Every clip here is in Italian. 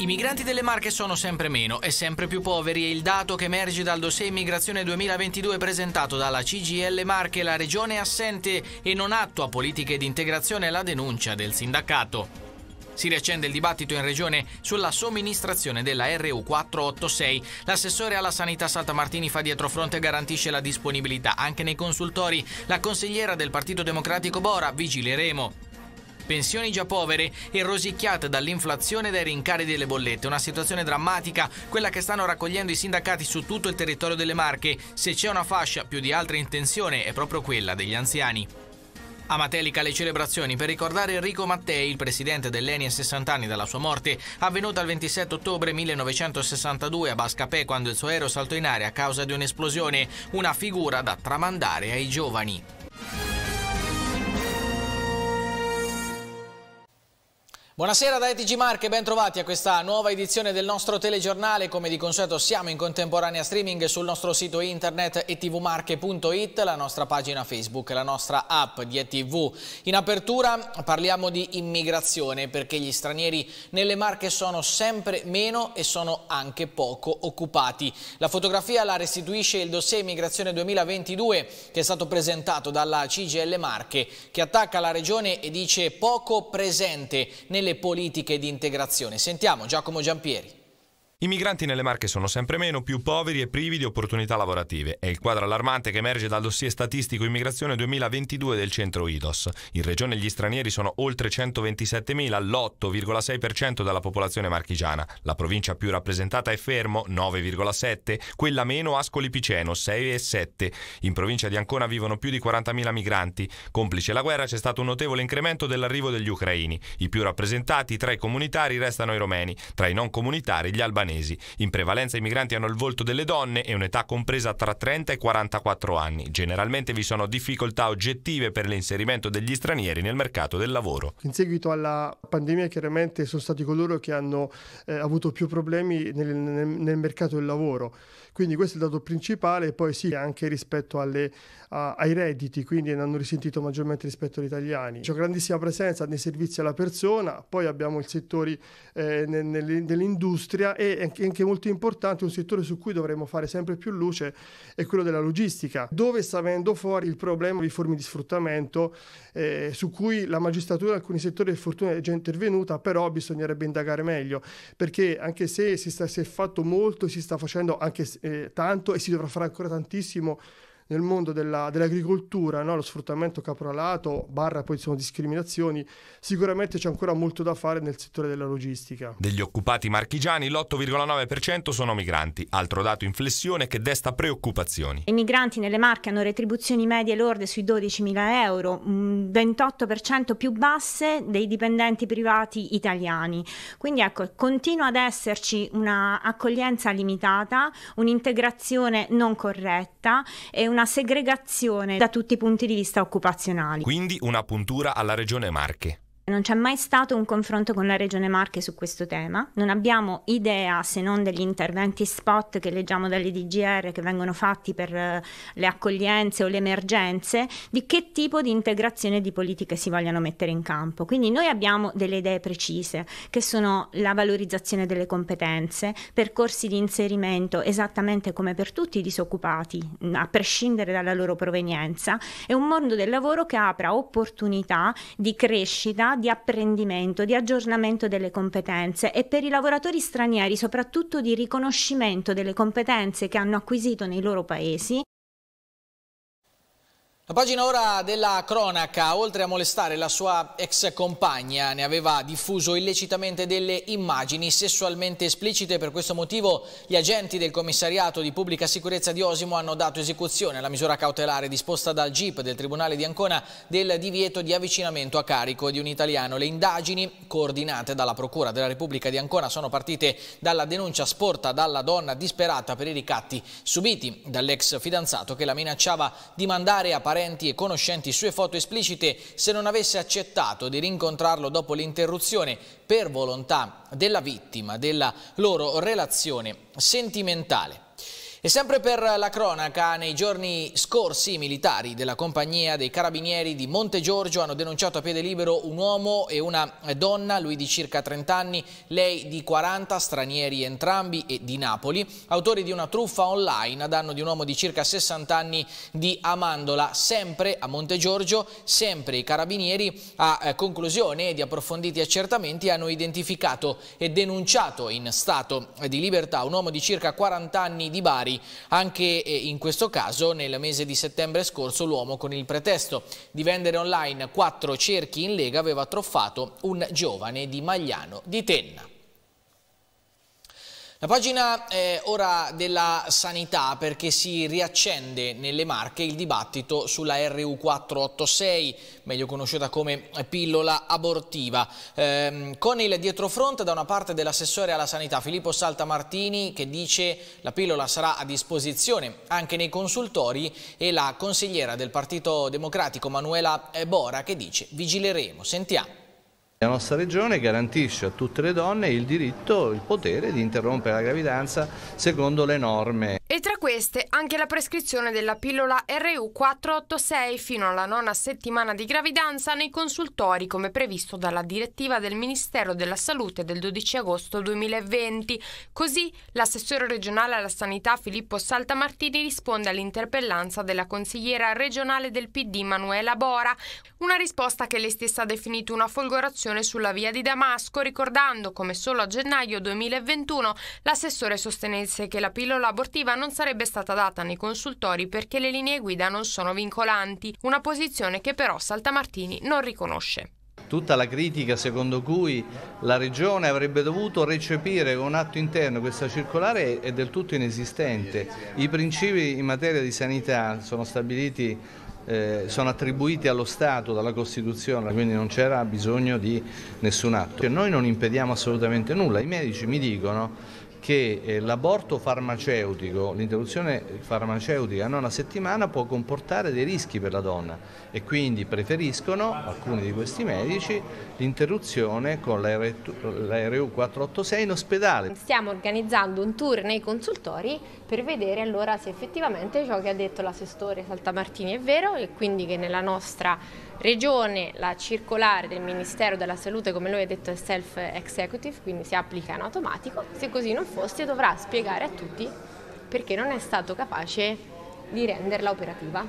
I migranti delle Marche sono sempre meno e sempre più poveri è il dato che emerge dal dossier Immigrazione 2022 presentato dalla CGL Marche. La regione è assente e non attua politiche di integrazione la denuncia del sindacato. Si riaccende il dibattito in regione sulla somministrazione della RU486. L'assessore alla sanità Salta Martini fa dietro fronte e garantisce la disponibilità anche nei consultori. La consigliera del Partito Democratico Bora vigileremo pensioni già povere e rosicchiate dall'inflazione e dai rincari delle bollette. Una situazione drammatica, quella che stanno raccogliendo i sindacati su tutto il territorio delle Marche. Se c'è una fascia più di altre in tensione è proprio quella degli anziani. A Matelica le celebrazioni per ricordare Enrico Mattei, il presidente dell'ENI a 60 anni dalla sua morte, avvenuta il 27 ottobre 1962 a Bascapè quando il suo aereo saltò in aria a causa di un'esplosione, una figura da tramandare ai giovani. Buonasera da ETG Marche, ben trovati a questa nuova edizione del nostro telegiornale. Come di consueto siamo in contemporanea streaming sul nostro sito internet etvmarche.it, la nostra pagina Facebook, la nostra app di ETV. In apertura parliamo di immigrazione perché gli stranieri nelle Marche sono sempre meno e sono anche poco occupati. La fotografia la restituisce il dossier Immigrazione 2022 che è stato presentato dalla CGL Marche che attacca la regione e dice poco presente nelle delle politiche di integrazione. Sentiamo Giacomo Giampieri. I migranti nelle Marche sono sempre meno, più poveri e privi di opportunità lavorative. È il quadro allarmante che emerge dal dossier statistico Immigrazione 2022 del centro IDOS. In regione gli stranieri sono oltre 127.000, l'8,6% della popolazione marchigiana. La provincia più rappresentata è Fermo, 9,7%, quella meno Ascoli Piceno, 6,7%. In provincia di Ancona vivono più di 40.000 migranti. Complice la guerra c'è stato un notevole incremento dell'arrivo degli ucraini. I più rappresentati tra i comunitari restano i romeni, tra i non comunitari gli albanesi albanesi. In prevalenza i migranti hanno il volto delle donne e un'età compresa tra 30 e 44 anni. Generalmente vi sono difficoltà oggettive per l'inserimento degli stranieri nel mercato del lavoro. In seguito alla pandemia chiaramente sono stati coloro che hanno eh, avuto più problemi nel, nel, nel mercato del lavoro. Quindi questo è il dato principale poi sì anche rispetto alle, a, ai redditi, quindi ne hanno risentito maggiormente rispetto agli italiani. C'è grandissima presenza nei servizi alla persona, poi abbiamo il settore eh, dell'industria e anche molto importante un settore su cui dovremmo fare sempre più luce è quello della logistica, dove sta venendo fuori il problema di forme di sfruttamento eh, su cui la magistratura in alcuni settori per fortuna è già intervenuta, però bisognerebbe indagare meglio, perché anche se si, sta, si è fatto molto, si sta facendo anche se eh, tanto e si dovrà fare ancora tantissimo nel mondo della, dell'agricoltura, no? lo sfruttamento caporalato, barra poi sono discriminazioni, sicuramente c'è ancora molto da fare nel settore della logistica. Degli occupati marchigiani l'8,9% sono migranti, altro dato in flessione che desta preoccupazioni. I migranti nelle Marche hanno retribuzioni medie lorde sui 12.000 euro, 28% più basse dei dipendenti privati italiani. Quindi ecco, continua ad esserci una accoglienza limitata, un'integrazione non corretta e una una segregazione da tutti i punti di vista occupazionali. Quindi una puntura alla regione Marche non c'è mai stato un confronto con la Regione Marche su questo tema, non abbiamo idea se non degli interventi spot che leggiamo dalle DGR che vengono fatti per eh, le accoglienze o le emergenze, di che tipo di integrazione di politiche si vogliano mettere in campo. Quindi noi abbiamo delle idee precise che sono la valorizzazione delle competenze, percorsi di inserimento esattamente come per tutti i disoccupati, mm, a prescindere dalla loro provenienza, e un mondo del lavoro che apra opportunità di crescita, di apprendimento, di aggiornamento delle competenze e per i lavoratori stranieri soprattutto di riconoscimento delle competenze che hanno acquisito nei loro paesi la pagina ora della cronaca, oltre a molestare la sua ex compagna, ne aveva diffuso illecitamente delle immagini sessualmente esplicite. Per questo motivo gli agenti del commissariato di pubblica sicurezza di Osimo hanno dato esecuzione alla misura cautelare disposta dal GIP del Tribunale di Ancona del divieto di avvicinamento a carico di un italiano. Le indagini, coordinate dalla Procura della Repubblica di Ancona, sono partite dalla denuncia sporta dalla donna disperata per i ricatti subiti dall'ex fidanzato che la minacciava di mandare a parere parenti e conoscenti sue foto esplicite se non avesse accettato di rincontrarlo dopo l'interruzione per volontà della vittima della loro relazione sentimentale. E sempre per la cronaca, nei giorni scorsi i militari della compagnia dei carabinieri di Monte Giorgio hanno denunciato a piede libero un uomo e una donna, lui di circa 30 anni, lei di 40, stranieri entrambi e di Napoli, autori di una truffa online a danno di un uomo di circa 60 anni di Amandola, sempre a Monte Giorgio, sempre i carabinieri a eh, conclusione di approfonditi accertamenti hanno identificato e denunciato in stato eh, di libertà un uomo di circa 40 anni di Bari familiari. Anche eh, in questo caso, nel mese di settembre scorso, l'uomo con il pretesto di vendere online quattro cerchi in Lega aveva troffato un giovane di Magliano di Tenna. La pagina è eh, ora della sanità perché si riaccende nelle marche il dibattito sulla RU486, meglio conosciuta come pillola abortiva. Eh, con il dietrofront da una parte dell'assessore alla sanità Filippo Saltamartini che dice la pillola sarà a disposizione anche nei consultori e la consigliera del Partito Democratico Manuela eh, Bora che dice vigileremo. Sentiamo. La nostra regione garantisce a tutte le donne il diritto, il potere di interrompere la gravidanza secondo le norme tra queste anche la prescrizione della pillola RU486 fino alla nona settimana di gravidanza nei consultori come previsto dalla direttiva del Ministero della Salute del 12 agosto 2020. Così l'assessore regionale alla sanità Filippo Saltamartini risponde all'interpellanza della consigliera regionale del PD Manuela Bora, una risposta che lei stessa ha definito una folgorazione sulla via di Damasco, ricordando come solo a gennaio 2021 l'assessore sostenesse che la pillola abortiva non non sarebbe stata data nei consultori perché le linee guida non sono vincolanti, una posizione che però Saltamartini non riconosce tutta la critica secondo cui la Regione avrebbe dovuto recepire con un atto interno questa circolare è del tutto inesistente. I principi in materia di sanità sono stabiliti eh, sono attribuiti allo Stato dalla Costituzione, quindi non c'era bisogno di nessun atto. Noi non impediamo assolutamente nulla, i medici mi dicono che eh, l'aborto farmaceutico, l'interruzione farmaceutica non a settimana può comportare dei rischi per la donna e quindi preferiscono, alcuni di questi medici, l'interruzione con l'RU 486 in ospedale. Stiamo organizzando un tour nei consultori per vedere allora se effettivamente ciò che ha detto l'assessore Saltamartini è vero e quindi che nella nostra regione la circolare del Ministero della Salute come lui ha detto è self-executive, quindi si applica in automatico, se così non fosse dovrà spiegare a tutti perché non è stato capace di renderla operativa.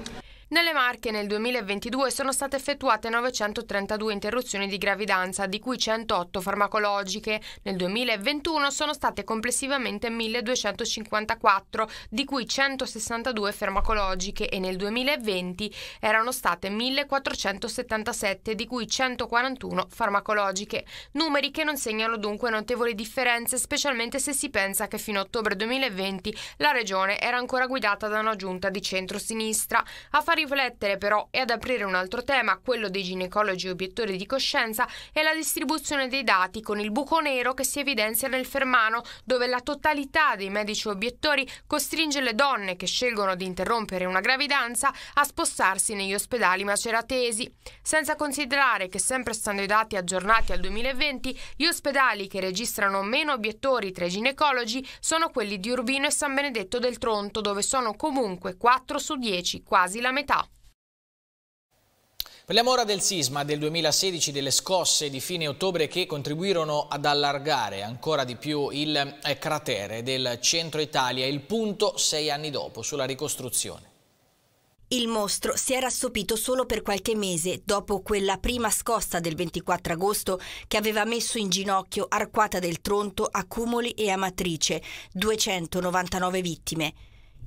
Nelle Marche nel 2022 sono state effettuate 932 interruzioni di gravidanza, di cui 108 farmacologiche. Nel 2021 sono state complessivamente 1254, di cui 162 farmacologiche e nel 2020 erano state 1477, di cui 141 farmacologiche. Numeri che non segnano dunque notevoli differenze, specialmente se si pensa che fino a ottobre 2020 la regione era ancora guidata da una giunta di centro-sinistra. A fare riflettere però e ad aprire un altro tema, quello dei ginecologi obiettori di coscienza, è la distribuzione dei dati con il buco nero che si evidenzia nel Fermano, dove la totalità dei medici obiettori costringe le donne che scelgono di interrompere una gravidanza a spostarsi negli ospedali maceratesi, senza considerare che sempre stando i dati aggiornati al 2020, gli ospedali che registrano meno obiettori tra i ginecologi sono quelli di Urbino e San Benedetto del Tronto, dove sono comunque 4 su 10, quasi la metà proprietà. Parliamo ora del sisma del 2016, delle scosse di fine ottobre che contribuirono ad allargare ancora di più il eh, cratere del centro Italia, il punto sei anni dopo sulla ricostruzione. Il mostro si era assopito solo per qualche mese dopo quella prima scossa del 24 agosto che aveva messo in ginocchio Arquata del Tronto, Accumoli e Amatrice, 299 vittime.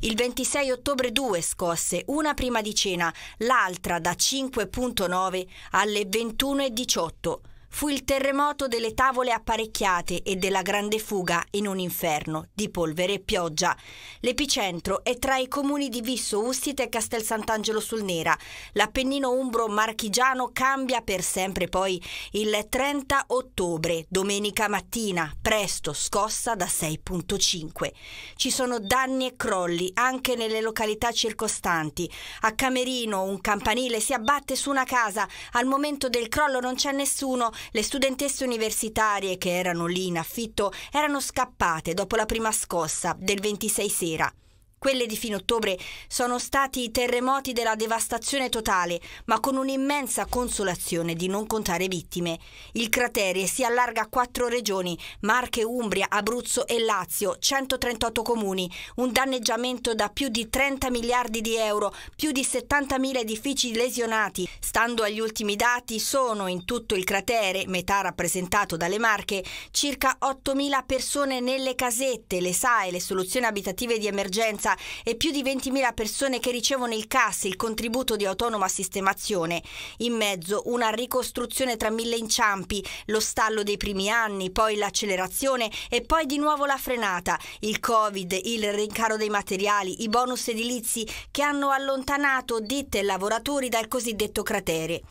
Il 26 ottobre due scosse, una prima di cena, l'altra da 5.9 alle 21.18 fu il terremoto delle tavole apparecchiate e della grande fuga in un inferno di polvere e pioggia. L'epicentro è tra i comuni di Visso, Ustite e Castel Sant'Angelo sul Nera. L'appennino umbro marchigiano cambia per sempre poi il 30 ottobre, domenica mattina, presto, scossa da 6.5. Ci sono danni e crolli anche nelle località circostanti. A Camerino un campanile si abbatte su una casa, al momento del crollo non c'è nessuno, le studentesse universitarie che erano lì in affitto erano scappate dopo la prima scossa del 26 sera. Quelle di fine ottobre sono stati i terremoti della devastazione totale, ma con un'immensa consolazione di non contare vittime. Il cratere si allarga a quattro regioni, Marche, Umbria, Abruzzo e Lazio, 138 comuni, un danneggiamento da più di 30 miliardi di euro, più di 70 mila edifici lesionati. Stando agli ultimi dati, sono in tutto il cratere, metà rappresentato dalle Marche, circa 8 mila persone nelle casette, le SAE, le soluzioni abitative di emergenza, e più di 20.000 persone che ricevono il CAS, il contributo di autonoma sistemazione. In mezzo una ricostruzione tra mille inciampi, lo stallo dei primi anni, poi l'accelerazione e poi di nuovo la frenata, il Covid, il rincaro dei materiali, i bonus edilizi che hanno allontanato ditte e lavoratori dal cosiddetto cratere.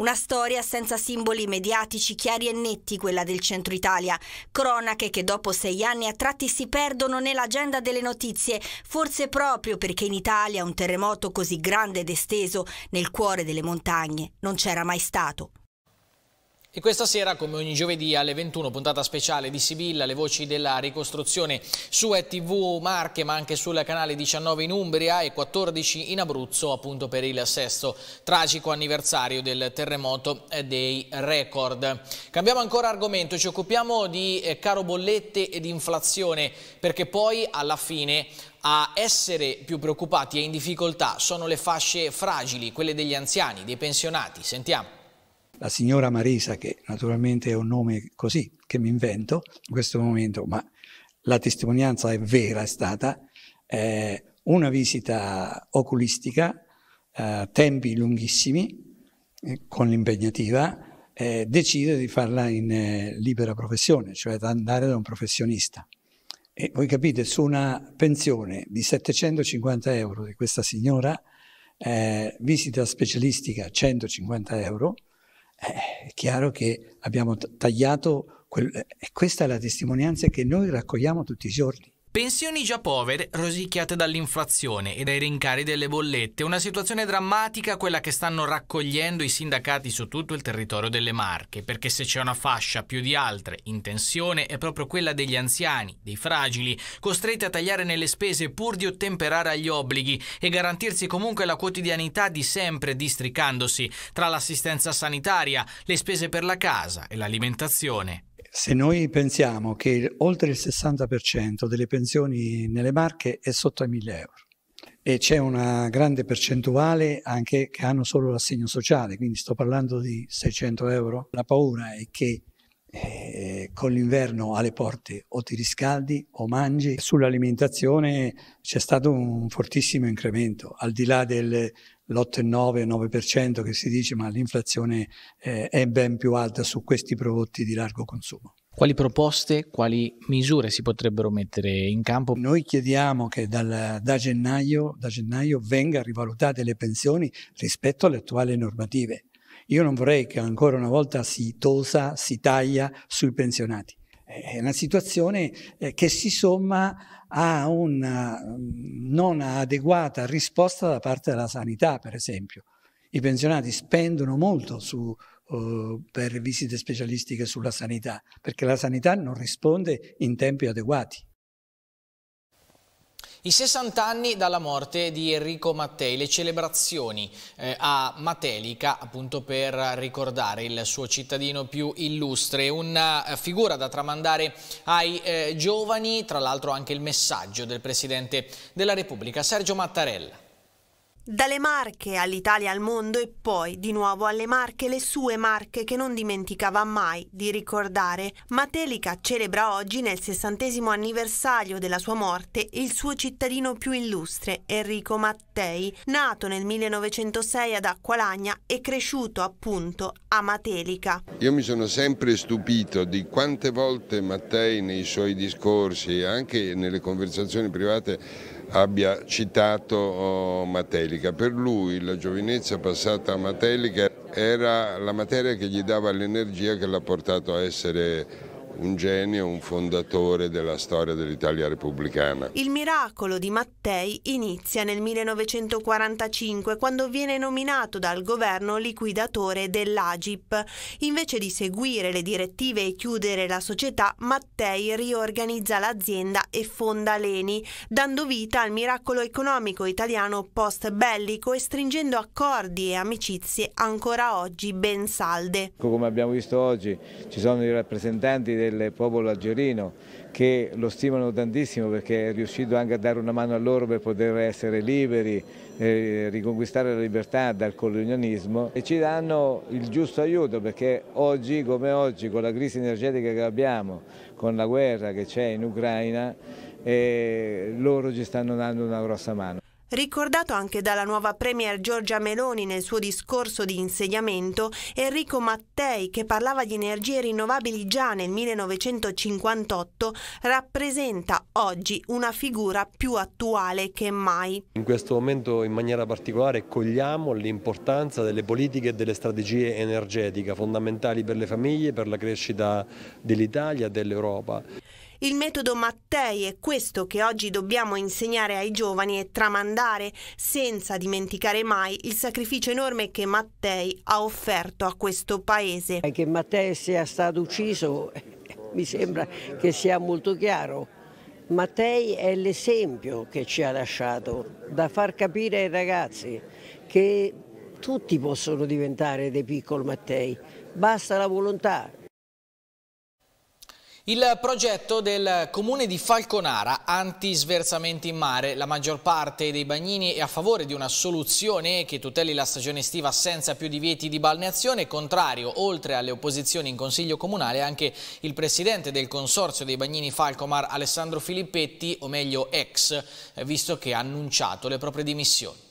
Una storia senza simboli mediatici chiari e netti, quella del centro Italia. Cronache che dopo sei anni a tratti si perdono nell'agenda delle notizie, forse proprio perché in Italia un terremoto così grande ed esteso nel cuore delle montagne non c'era mai stato. E questa sera, come ogni giovedì alle 21, puntata speciale di Sibilla, le voci della ricostruzione su ETV Marche, ma anche sul canale 19 in Umbria e 14 in Abruzzo, appunto per il sesto tragico anniversario del terremoto eh, dei record. Cambiamo ancora argomento, ci occupiamo di eh, caro bollette ed inflazione, perché poi alla fine a essere più preoccupati e in difficoltà sono le fasce fragili, quelle degli anziani, dei pensionati. Sentiamo la signora Marisa, che naturalmente è un nome così che mi invento in questo momento, ma la testimonianza è vera, è stata eh, una visita oculistica, eh, tempi lunghissimi, eh, con l'impegnativa, decide di farla in eh, libera professione, cioè da andare da un professionista. E voi capite, su una pensione di 750 euro di questa signora, eh, visita specialistica 150 euro, eh, è chiaro che abbiamo tagliato, quel, eh, e questa è la testimonianza che noi raccogliamo tutti i giorni. Pensioni già povere, rosicchiate dall'inflazione e dai rincari delle bollette, una situazione drammatica quella che stanno raccogliendo i sindacati su tutto il territorio delle Marche, perché se c'è una fascia più di altre in tensione è proprio quella degli anziani, dei fragili, costretti a tagliare nelle spese pur di ottemperare agli obblighi e garantirsi comunque la quotidianità di sempre districandosi tra l'assistenza sanitaria, le spese per la casa e l'alimentazione. Se noi pensiamo che oltre il 60% delle pensioni nelle Marche è sotto ai 1000 euro e c'è una grande percentuale anche che hanno solo l'assegno sociale, quindi sto parlando di 600 euro, la paura è che eh, con l'inverno alle porte o ti riscaldi o mangi. Sull'alimentazione c'è stato un fortissimo incremento, al di là del, l'8,9, 9% che si dice, ma l'inflazione eh, è ben più alta su questi prodotti di largo consumo. Quali proposte, quali misure si potrebbero mettere in campo? Noi chiediamo che dal, da, gennaio, da gennaio venga rivalutate le pensioni rispetto alle attuali normative. Io non vorrei che ancora una volta si tosa, si taglia sui pensionati. È una situazione eh, che si somma a una mm, non adeguata risposta da parte della sanità, per esempio. I pensionati spendono molto su, uh, per visite specialistiche sulla sanità, perché la sanità non risponde in tempi adeguati. I 60 anni dalla morte di Enrico Mattei, le celebrazioni eh, a Matelica appunto per ricordare il suo cittadino più illustre, una eh, figura da tramandare ai eh, giovani, tra l'altro anche il messaggio del Presidente della Repubblica, Sergio Mattarella. Dalle Marche all'Italia al mondo e poi di nuovo alle Marche, le sue Marche che non dimenticava mai di ricordare. Matelica celebra oggi nel sessantesimo anniversario della sua morte il suo cittadino più illustre, Enrico Mattei, nato nel 1906 ad Acqualagna e cresciuto appunto a Matelica. Io mi sono sempre stupito di quante volte Mattei nei suoi discorsi e anche nelle conversazioni private abbia citato oh, Matelica. Per lui la giovinezza passata a Matelica era la materia che gli dava l'energia che l'ha portato a essere un genio, un fondatore della storia dell'Italia repubblicana. Il miracolo di Mattei inizia nel 1945 quando viene nominato dal governo liquidatore dell'Agip. Invece di seguire le direttive e chiudere la società, Mattei riorganizza l'azienda e fonda Leni, dando vita al miracolo economico italiano post bellico e stringendo accordi e amicizie ancora oggi ben salde. Ecco, come abbiamo visto oggi ci sono i rappresentanti del del popolo algerino che lo stimano tantissimo perché è riuscito anche a dare una mano a loro per poter essere liberi, eh, riconquistare la libertà dal colonialismo e ci danno il giusto aiuto perché oggi come oggi con la crisi energetica che abbiamo, con la guerra che c'è in Ucraina, eh, loro ci stanno dando una grossa mano. Ricordato anche dalla nuova Premier Giorgia Meloni nel suo discorso di insediamento, Enrico Mattei, che parlava di energie rinnovabili già nel 1958, rappresenta oggi una figura più attuale che mai. In questo momento in maniera particolare cogliamo l'importanza delle politiche e delle strategie energetiche fondamentali per le famiglie, per la crescita dell'Italia e dell'Europa. Il metodo Mattei è questo che oggi dobbiamo insegnare ai giovani e tramandare senza dimenticare mai il sacrificio enorme che Mattei ha offerto a questo paese. Che Mattei sia stato ucciso mi sembra che sia molto chiaro. Mattei è l'esempio che ci ha lasciato da far capire ai ragazzi che tutti possono diventare dei piccoli Mattei, basta la volontà, il progetto del comune di Falconara, anti-sversamenti in mare, la maggior parte dei bagnini è a favore di una soluzione che tuteli la stagione estiva senza più divieti di balneazione, contrario, oltre alle opposizioni in consiglio comunale, anche il presidente del consorzio dei bagnini Falcomar, Alessandro Filippetti, o meglio ex, eh, visto che ha annunciato le proprie dimissioni.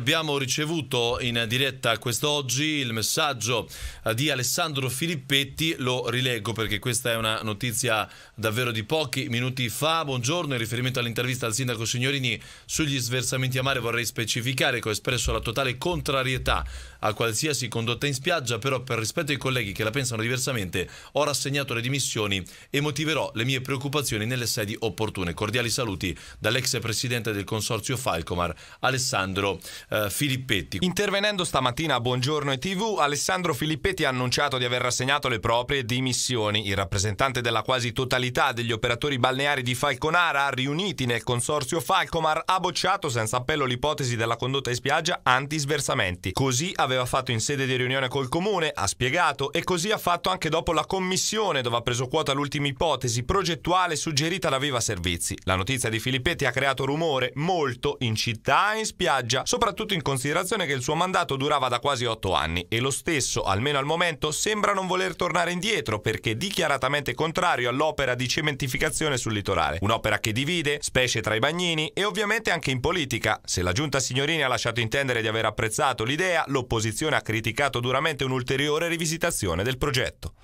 Abbiamo ricevuto in diretta quest'oggi il messaggio eh, di Alessandro Filippetti, lo rileggo perché questa è una notizia davvero di pochi minuti fa. Buongiorno, in riferimento all'intervista al sindaco Signorini sugli sversamenti a mare vorrei specificare che ho espresso la totale contrarietà a qualsiasi condotta in spiaggia, però per rispetto ai colleghi che la pensano diversamente ho rassegnato le dimissioni e motiverò le mie preoccupazioni nelle sedi opportune. Cordiali saluti dall'ex presidente del consorzio Falcomar, Alessandro eh, Filippetti. Intervenendo stamattina a Buongiorno e TV, Alessandro Filippetti ha annunciato di aver rassegnato le proprie dimissioni. Il rappresentante della quasi totalità Confederalità degli operatori balneari di Falconara, riuniti nel consorzio Falcomar, ha bocciato senza appello l'ipotesi della condotta in spiaggia anti-sversamenti. Così aveva fatto in sede di riunione col comune, ha spiegato, e così ha fatto anche dopo la commissione dove ha preso quota l'ultima ipotesi progettuale suggerita da Viva Servizi. La notizia di Filippetti ha creato rumore molto in città e in spiaggia, soprattutto in considerazione che il suo mandato durava da quasi otto anni e lo stesso, almeno al momento, sembra non voler tornare indietro perché dichiaratamente contrario all'opera di di cementificazione sul litorale. Un'opera che divide, specie tra i bagnini e ovviamente anche in politica. Se la giunta signorini ha lasciato intendere di aver apprezzato l'idea, l'opposizione ha criticato duramente un'ulteriore rivisitazione del progetto.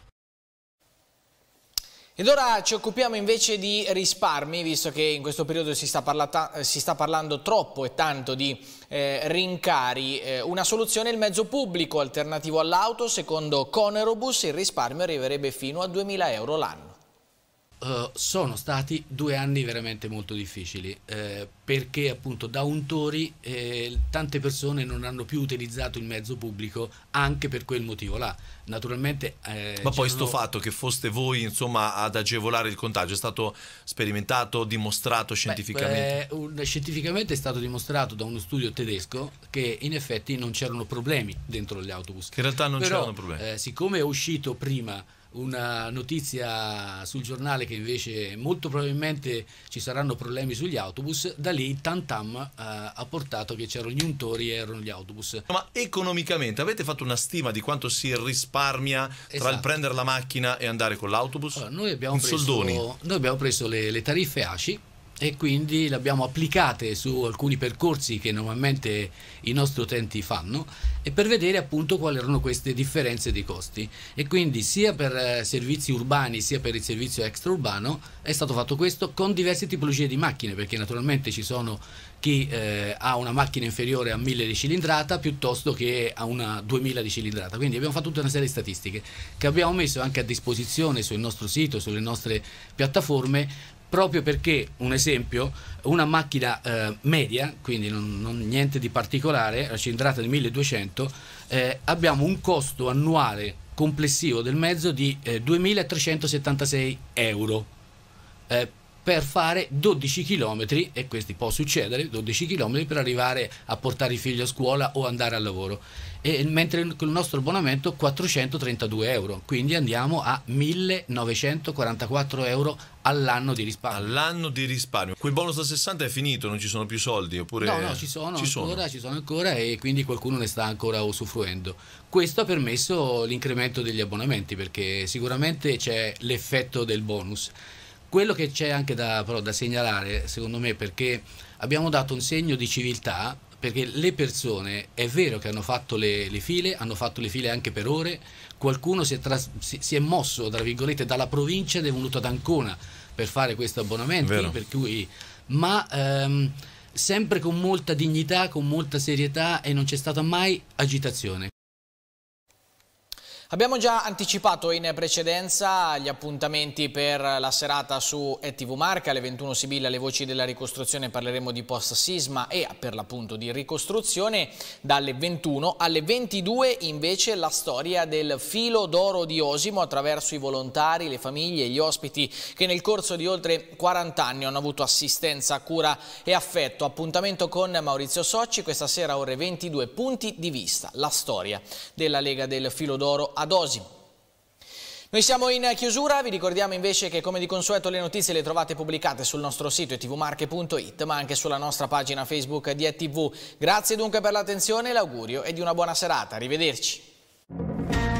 Ed ora ci occupiamo invece di risparmi, visto che in questo periodo si sta, parlata, eh, si sta parlando troppo e tanto di eh, rincari. Eh, una soluzione è il mezzo pubblico alternativo all'auto. Secondo Conerobus il risparmio arriverebbe fino a 2.000 euro l'anno. Eh, sono stati due anni veramente molto difficili eh, perché appunto da untori eh, tante persone non hanno più utilizzato il mezzo pubblico anche per quel motivo là naturalmente eh, ma poi sto fatto che foste voi insomma ad agevolare il contagio è stato sperimentato dimostrato scientificamente beh, un, scientificamente è stato dimostrato da uno studio tedesco che in effetti non c'erano problemi dentro gli autobus che in realtà non c'erano problemi eh, siccome è uscito prima una notizia sul giornale che invece molto probabilmente ci saranno problemi sugli autobus, da lì Tantam uh, ha portato che c'erano gli untori e erano gli autobus. Ma economicamente avete fatto una stima di quanto si risparmia esatto. tra il esatto. prendere la macchina e andare con l'autobus? Allora, noi, abbiamo preso, noi abbiamo preso le, le tariffe ACI e quindi le abbiamo applicate su alcuni percorsi che normalmente i nostri utenti fanno e per vedere appunto quali erano queste differenze dei costi e quindi sia per eh, servizi urbani sia per il servizio extraurbano è stato fatto questo con diverse tipologie di macchine perché naturalmente ci sono chi eh, ha una macchina inferiore a 1000 di cilindrata piuttosto che a una 2000 di cilindrata quindi abbiamo fatto tutta una serie di statistiche che abbiamo messo anche a disposizione sul nostro sito sulle nostre piattaforme proprio perché, un esempio, una macchina eh, media, quindi non, non, niente di particolare, la cilindrata di 1200, eh, abbiamo un costo annuale complessivo del mezzo di eh, 2376 euro eh, per fare 12 km, e questi può succedere, 12 km per arrivare a portare i figli a scuola o andare al lavoro e, mentre con il nostro abbonamento 432 euro, quindi andiamo a 1944 euro all'anno di risparmio. All'anno di risparmio. Quel bonus da 60 è finito, non ci sono più soldi oppure... No, no, ci sono, ci ancora, sono. Ci sono ancora e quindi qualcuno ne sta ancora usufruendo. Questo ha permesso l'incremento degli abbonamenti perché sicuramente c'è l'effetto del bonus. Quello che c'è anche da, però, da segnalare, secondo me, perché abbiamo dato un segno di civiltà perché le persone è vero che hanno fatto le, le file, hanno fatto le file anche per ore, qualcuno si è, tras, si, si è mosso dalla provincia ed è venuto ad Ancona per fare questo abbonamento, cui, ma ehm, sempre con molta dignità, con molta serietà e non c'è stata mai agitazione. Abbiamo già anticipato in precedenza gli appuntamenti per la serata su ETV Marca, alle 21 Sibilla le voci della ricostruzione, parleremo di post-sisma e per l'appunto di ricostruzione, dalle 21 alle 22 invece la storia del filo d'oro di Osimo attraverso i volontari, le famiglie e gli ospiti che nel corso di oltre 40 anni hanno avuto assistenza, cura e affetto. Appuntamento con Maurizio Socci, questa sera ore 22 punti di vista, la storia della Lega del filo d'oro ad Osimo. Noi siamo in chiusura, vi ricordiamo invece che come di consueto le notizie le trovate pubblicate sul nostro sito tvmarche.it ma anche sulla nostra pagina Facebook di ETV. Grazie dunque per l'attenzione, l'augurio e di una buona serata, arrivederci.